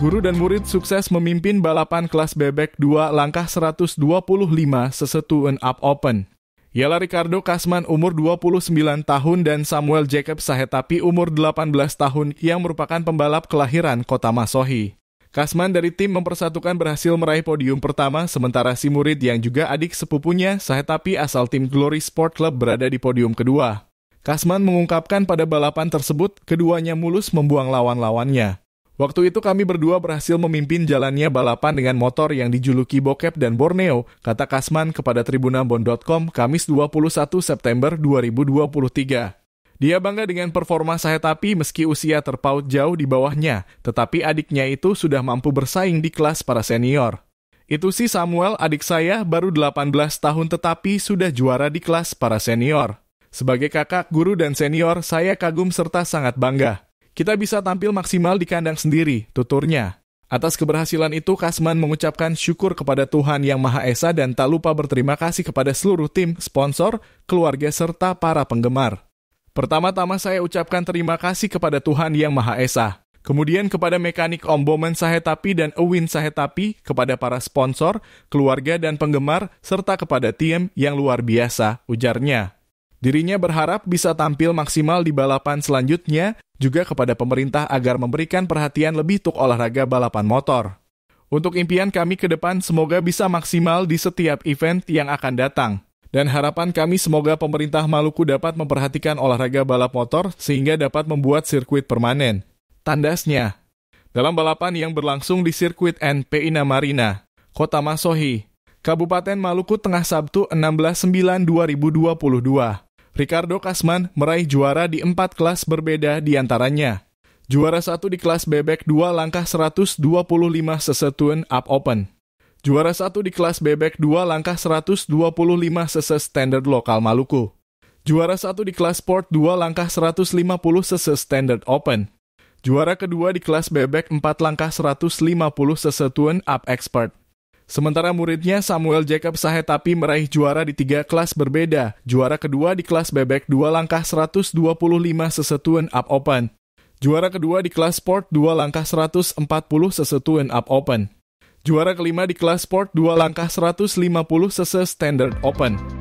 Guru dan murid sukses memimpin balapan kelas bebek 2 langkah 125 sesetu and up open. Yala Ricardo Kasman umur 29 tahun dan Samuel Jacob Sahetapi umur 18 tahun yang merupakan pembalap kelahiran kota Masohi. Kasman dari tim mempersatukan berhasil meraih podium pertama, sementara si murid yang juga adik sepupunya, Sahetapi asal tim Glory Sport Club berada di podium kedua. Kasman mengungkapkan pada balapan tersebut, keduanya mulus membuang lawan-lawannya. Waktu itu kami berdua berhasil memimpin jalannya balapan dengan motor yang dijuluki Bokep dan Borneo, kata Kasman kepada tribunambon.com Kamis 21 September 2023. Dia bangga dengan performa saya tapi meski usia terpaut jauh di bawahnya, tetapi adiknya itu sudah mampu bersaing di kelas para senior. Itu si Samuel adik saya baru 18 tahun tetapi sudah juara di kelas para senior. Sebagai kakak, guru, dan senior, saya kagum serta sangat bangga kita bisa tampil maksimal di kandang sendiri, tuturnya. Atas keberhasilan itu, Kasman mengucapkan syukur kepada Tuhan Yang Maha Esa dan tak lupa berterima kasih kepada seluruh tim, sponsor, keluarga, serta para penggemar. Pertama-tama saya ucapkan terima kasih kepada Tuhan Yang Maha Esa. Kemudian kepada mekanik Om Bomen Sahetapi dan Ewin Sahetapi, kepada para sponsor, keluarga, dan penggemar, serta kepada tim yang luar biasa, ujarnya. Dirinya berharap bisa tampil maksimal di balapan selanjutnya juga kepada pemerintah agar memberikan perhatian lebih untuk olahraga balapan motor. Untuk impian kami ke depan semoga bisa maksimal di setiap event yang akan datang. Dan harapan kami semoga pemerintah Maluku dapat memperhatikan olahraga balap motor sehingga dapat membuat sirkuit permanen. Tandasnya, dalam balapan yang berlangsung di sirkuit NP marina Kota Masohi, Kabupaten Maluku Tengah Sabtu 169 2022. Ricardo Kasman meraih juara di empat kelas berbeda di antaranya. Juara satu di kelas bebek dua langkah 125 sesetun up open. Juara satu di kelas bebek dua langkah 125 sese standard lokal Maluku. Juara satu di kelas sport dua langkah 150 sese standard open. Juara kedua di kelas bebek empat langkah 150 sesetun up expert. Sementara muridnya Samuel Jacob Sahetapi meraih juara di tiga kelas berbeda. Juara kedua di kelas bebek dua langkah 125 sesetuan up open. Juara kedua di kelas sport dua langkah 140 sesetuan up open. Juara kelima di kelas sport dua langkah 150 sese standard open.